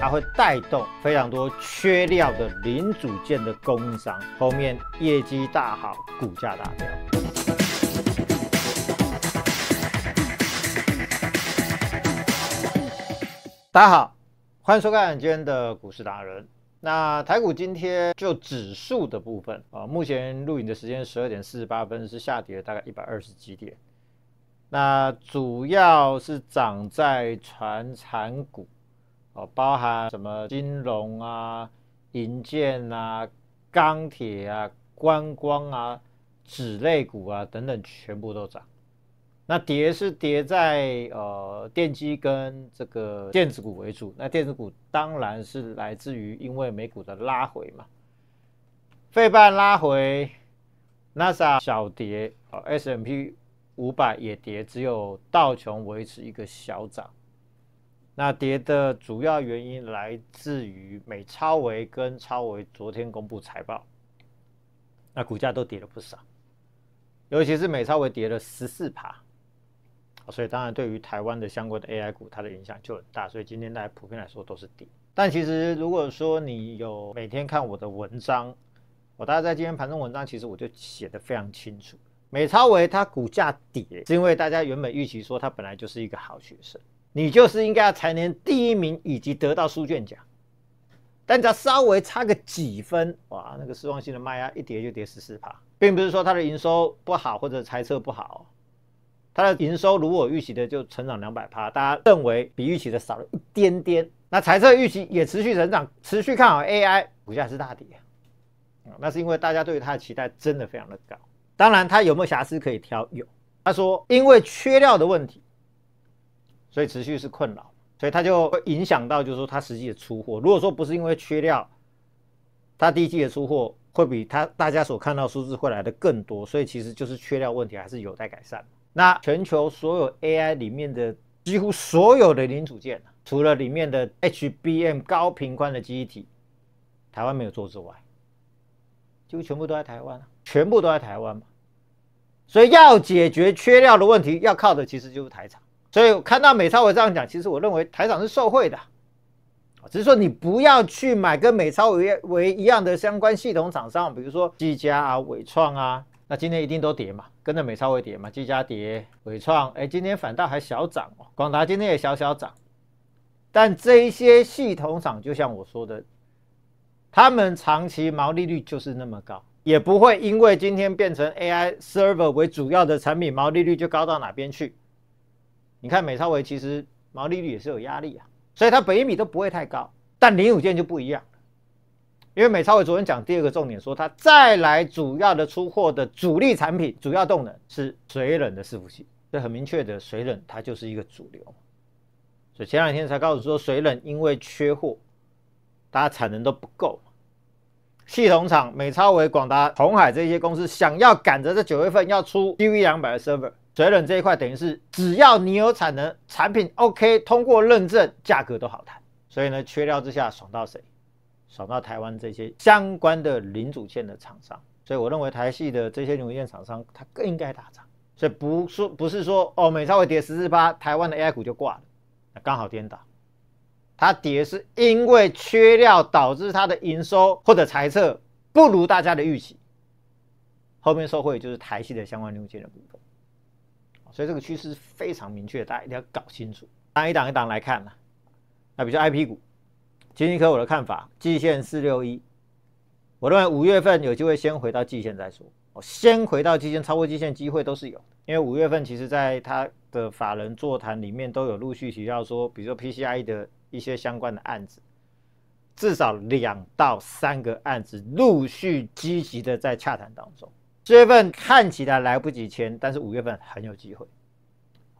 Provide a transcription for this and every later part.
它会带动非常多缺料的零组件的供应商，后面业绩大好，股价大飙。大家好，欢迎收看今天的股市达人。那台股今天就指数的部分啊，目前录影的时间十二点四十八分，是下跌了大概一百二十几点。那主要是涨在船产股。哦，包含什么金融啊、银建啊、钢铁啊、观光啊、纸类股啊等等，全部都涨。那跌是跌在呃电机跟这个电子股为主。那电子股当然是来自于因为美股的拉回嘛。费半拉回，NASA 小跌，哦 S M P 五百也跌，只有道琼维持一个小涨。那跌的主要原因来自于美超维跟超维昨天公布财报，那股价都跌了不少，尤其是美超维跌了十四趴，所以当然对于台湾的相关的 AI 股，它的影响就很大，所以今天大家普遍来说都是跌。但其实如果说你有每天看我的文章，我大家在今天盘中文章，其实我就写的非常清楚，美超维它股价跌，是因为大家原本预期说它本来就是一个好学生。你就是应该要蝉联第一名，以及得到书卷奖，但只要稍微差个几分，哇，那个失望性的卖压一跌就跌十四趴，并不是说它的营收不好或者猜测不好，它的营收如果预期的就成长两百趴，大家认为比预期的少了一点点，那猜测预期也持续成长，持续看好 AI 股价是大跌、那是因为大家对于它的期待真的非常的高，当然它有没有瑕疵可以挑，有，他说因为缺料的问题。所以持续是困扰，所以它就会影响到，就是说它实际的出货。如果说不是因为缺料，它第一季的出货会比它大家所看到数字会来的更多。所以其实就是缺料问题还是有待改善。那全球所有 AI 里面的几乎所有的零组件，除了里面的 HBM 高频宽的基体，台湾没有做之外，几乎全部都在台湾，全部都在台湾嘛。所以要解决缺料的问题，要靠的其实就是台厂。所以看到美超伟这样讲，其实我认为台长是受贿的，只是说你不要去买跟美超伟为一样的相关系统厂商，比如说技嘉啊、伟创啊，那今天一定都跌嘛，跟着美超伟跌嘛，技嘉跌、伟创，哎，今天反倒还小涨哦，广达今天也小小涨，但这些系统厂就像我说的，他们长期毛利率就是那么高，也不会因为今天变成 AI server 为主要的产品，毛利率就高到哪边去。你看美超维其实毛利率也是有压力啊，所以它每米都不会太高。但零五件就不一样因为美超维昨天讲第二个重点，说它再来主要的出货的主力产品，主要动能是水冷的伺服器，这很明确的，水冷它就是一个主流。所以前两天才告诉说，水冷因为缺货，大家产能都不够，系统厂美超维、广达、红海这些公司想要赶着这九月份要出低 v 两百的 server。水冷这一块等于是只要你有产能，产品 OK 通过认证，价格都好谈。所以呢，缺料之下爽到谁？爽到台湾这些相关的零组件的厂商。所以我认为台系的这些零组件厂商，它更应该大涨。所以不是不是说哦，美超会跌十四八，台湾的 AI 股就挂了，那刚好颠倒。它跌是因为缺料导致它的营收或者财测不如大家的预期，后面受惠就是台系的相关零组件的部分。所以这个趋势非常明确，大家一定要搞清楚。按一档一档来看呢，那比如 IP 股，今天科我的看法，季线四六一，我认为五月份有机会先回到季线再说。哦，先回到季线，超过季线机会都是有，因为五月份其实在它的法人座谈里面都有陆续提到说，比如说 PCI 的一些相关的案子，至少两到三个案子陆续积极的在洽谈当中。四月份看起来来不及签，但是五月份很有机会，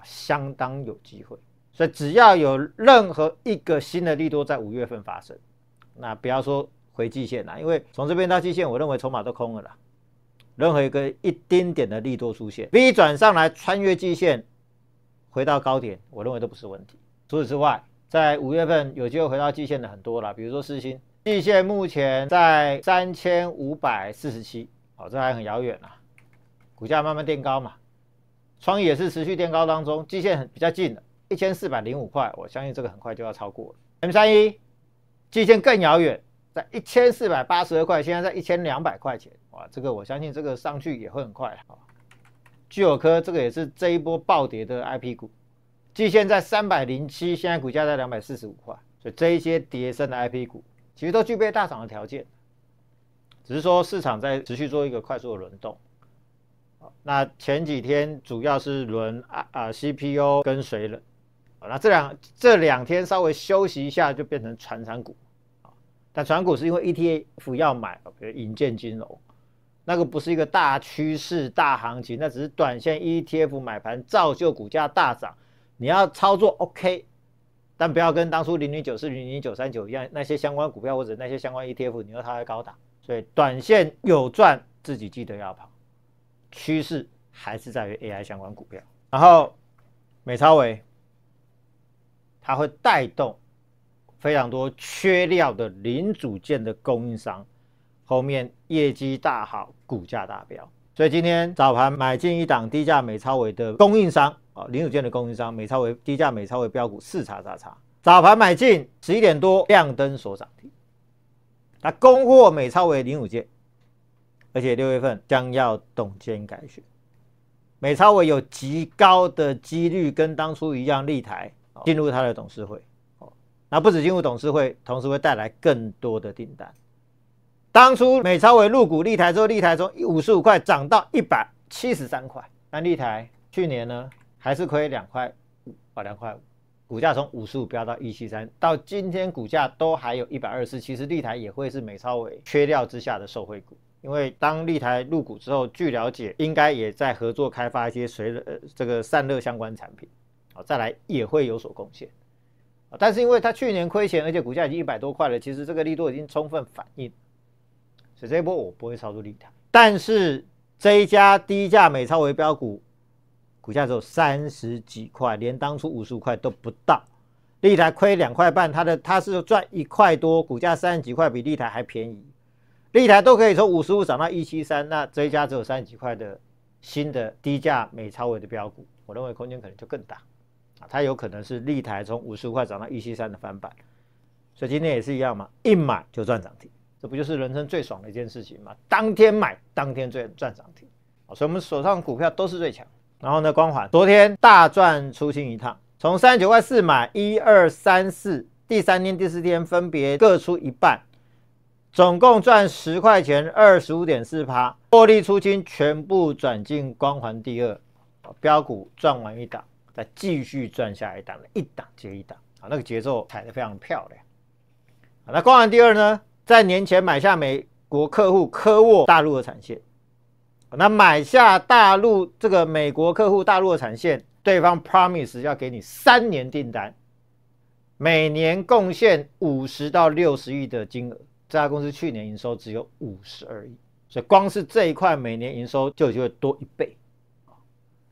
相当有机会。所以只要有任何一个新的利多在五月份发生，那不要说回季线啦，因为从这边到季线，我认为筹码都空了啦。任何一个一丁点的利多出现，B 转上来穿越季线，回到高点，我认为都不是问题。除此之外，在五月份有机会回到季线的很多了，比如说四星季线，目前在三千五百四十七。哦，这还很遥远啊，股价慢慢垫高嘛。创意也是持续垫高当中，基线很比较近的，一千四百零五块，我相信这个很快就要超过了。M 三一基线更遥远，在一千四百八十二块，现在在一千两百块钱，哇，这个我相信这个上去也会很快啊。聚友科这个也是这一波暴跌的 IP 股，基线在三百零七，现在股价在两百四十五块，所以这一些跌升的 IP 股其实都具备大涨的条件。只是说市场在持续做一个快速的轮动，那前几天主要是轮啊啊 c p u 跟随了，那这两这两天稍微休息一下就变成传产股但传股是因为 ETF 要买，比如引建金融，那个不是一个大趋势大行情，那只是短线 ETF 买盘造就股价大涨，你要操作 OK，但不要跟当初零零九四零零九三九一样，那些相关股票或者那些相关 ETF，你说它在高打。对，短线有赚自己记得要跑，趋势还是在于 AI 相关股票。然后美超伟，它会带动非常多缺料的零组件的供应商，后面业绩大好，股价达标。所以今天早盘买进一档低价美超伟的供应商啊，零组件的供应商，美超伟低价美超伟标股四叉叉叉，早盘买进，十一点多亮灯所涨停。那供货美超为零五届，而且六月份将要董监改选，美超为有极高的几率跟当初一样立台进入他的董事会。哦，那不止进入董事会，同时会带来更多的订单。当初美超为入股立台之后，立台从五十五块涨到一百七十三块，但立台去年呢还是亏两块，五啊，两块五。股价从五十五飙到一七三，到今天股价都还有一百二十。其实立台也会是美超委缺料之下的受惠股，因为当立台入股之后，据了解应该也在合作开发一些随呃这个散热相关产品，好再来也会有所贡献。但是因为它去年亏钱，而且股价已经一百多块了，其实这个力度已经充分反映，所以这一波我不会操作立台，但是一家低价美超尾标股。股价只有三十几块，连当初五十五块都不到。立台亏两块半，它的它是赚一块多，股价三十几块比立台还便宜。立台都可以从五十五涨到一七三，那这一家只有三十几块的新的低价美超伟的标股，我认为空间可能就更大啊，它有可能是立台从五十五块涨到一七三的翻版。所以今天也是一样嘛，一买就赚涨停，这不就是人生最爽的一件事情吗？当天买，当天赚赚涨停啊！所以我们手上股票都是最强。然后呢？光环昨天大赚出清一趟，从三十九块四买一二三四，第三天第四天分别各出一半，总共赚十块钱，二十五点四趴，获利出清，全部转进光环第二标股赚完一档，再继续赚下一档一档接一档啊，那个节奏踩得非常漂亮那光环第二呢，在年前买下美国客户科沃大陆的产线。那买下大陆这个美国客户大陆的产线，对方 promise 要给你三年订单，每年贡献五十到六十亿的金额。这家公司去年营收只有五十而已，所以光是这一块每年营收就就会多一倍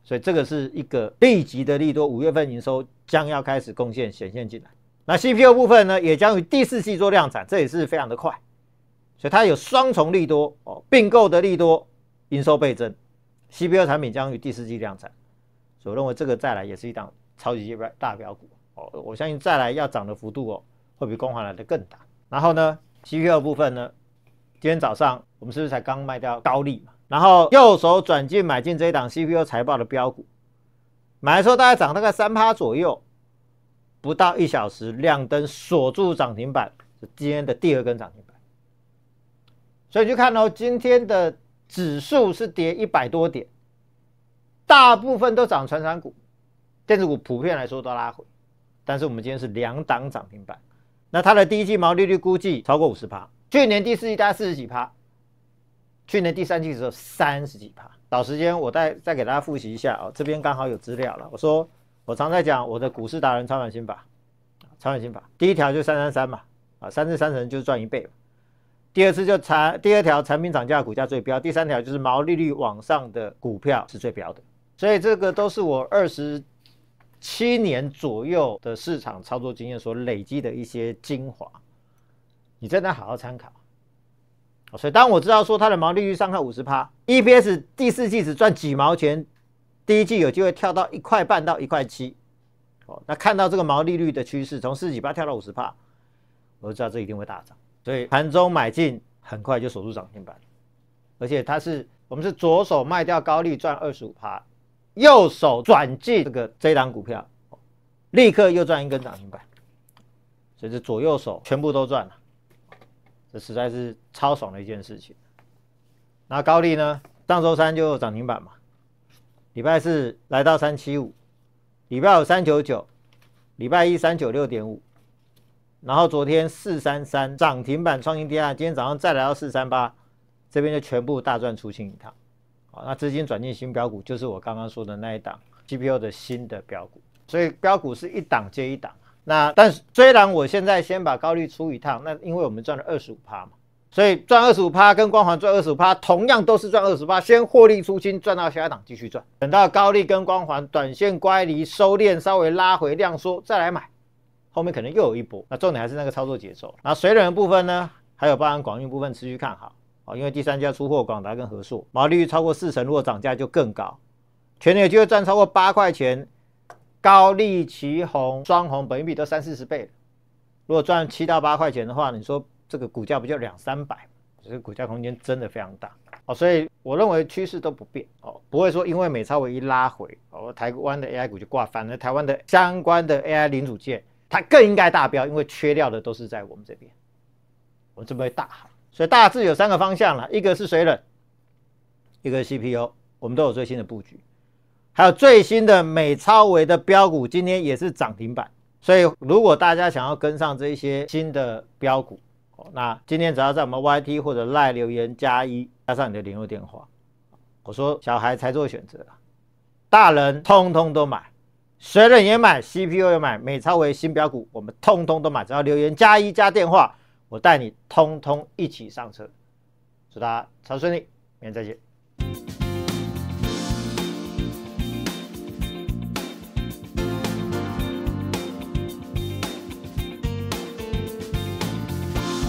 所以这个是一个立即的利多，五月份营收将要开始贡献显现进来。那 CPU 部分呢，也将于第四季做量产，这也是非常的快，所以它有双重利多哦，并购的利多。营收倍增，CPU 产品将于第四季量产，我认为这个再来也是一档超级大大标股哦。我相信再来要涨的幅度哦，会比光环来的更大。然后呢，CPU 部分呢，今天早上我们是不是才刚卖掉高利嘛？然后右手转进买进这一档 CPU 财报的标股，买的时候大概涨大概三趴左右，不到一小时亮灯锁住涨停板，是今天的第二根涨停板。所以就看哦，今天的。指数是跌一百多点，大部分都涨传产股、电子股，普遍来说都拉回。但是我们今天是两档涨停板。那它的第一季毛利率估计超过五十趴，去年第四季大概四十几趴，去年第三季只有三十几趴。老时间，我再再给大家复习一下哦，这边刚好有资料了。我说我常在讲我的股市达人操盘心法，操盘心法第一条就三三三嘛，啊，三成三成就是赚一倍。第二次就产第二条产品涨价，股价最标，第三条就是毛利率往上的股票是最标的。所以这个都是我二十七年左右的市场操作经验所累积的一些精华，你真的好好参考。所以当我知道说它的毛利率上看五十趴，EPS 第四季只赚几毛钱，第一季有机会跳到一块半到一块七。哦，那看到这个毛利率的趋势从四十几趴跳到五十趴，我就知道这一定会大涨。对，盘中买进，很快就守住涨停板，而且它是我们是左手卖掉高利赚二十五趴，右手转进这个一档股票，立刻又赚一根涨停板，所以是左右手全部都赚了，这实在是超爽的一件事情。那高利呢，上周三就涨停板嘛，礼拜四来到三七五，礼拜五三九九，礼拜一三九六点五。然后昨天四三三涨停板创新低啊，今天早上再来到四三八，这边就全部大赚出清一趟，好，那资金转进新标股就是我刚刚说的那一档 g p u 的新的标股，所以标股是一档接一档。那但是虽然我现在先把高利出一趟，那因为我们赚了二十五趴嘛，所以赚二十五趴跟光环赚二十五趴，同样都是赚二十趴，先获利出清，赚到下一档继续赚，等到高利跟光环短线乖离收敛，稍微拉回量缩再来买。后面可能又有一波，那重点还是那个操作节奏。那水冷的部分呢，还有包含广运部分持续看好哦，因为第三家出货广达跟和硕，毛利率超过四成，如果涨价就更高，全年有机会赚超过八块钱。高利旗红、双红，本益比都三四十倍，如果赚七到八块钱的话，你说这个股价不就两三百？所以股价空间真的非常大哦，所以我认为趋势都不变哦，不会说因为美超唯一拉回哦，台湾的 AI 股就挂反了，台湾的相关的 AI 零组件。它更应该大标，因为缺料的都是在我们这边，我们这边大喊，所以大致有三个方向了，一个是水冷，一个 CPU，我们都有最新的布局，还有最新的美超维的标股，今天也是涨停板，所以如果大家想要跟上这一些新的标股，那今天只要在我们 YT 或者赖留言加一加上你的联络电话，我说小孩才做选择，大人通通都买。水冷也买，CPU 也买，美超为新标股，我们通通都买。只要留言加一加电话，我带你通通一起上车。祝大家超顺利，明天再见。